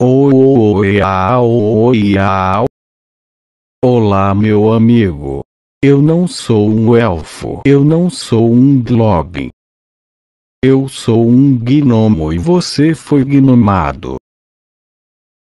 Olá, meu amigo. Eu não sou um elfo. Eu não sou um globo. Eu sou um gnomo e você foi gnomado.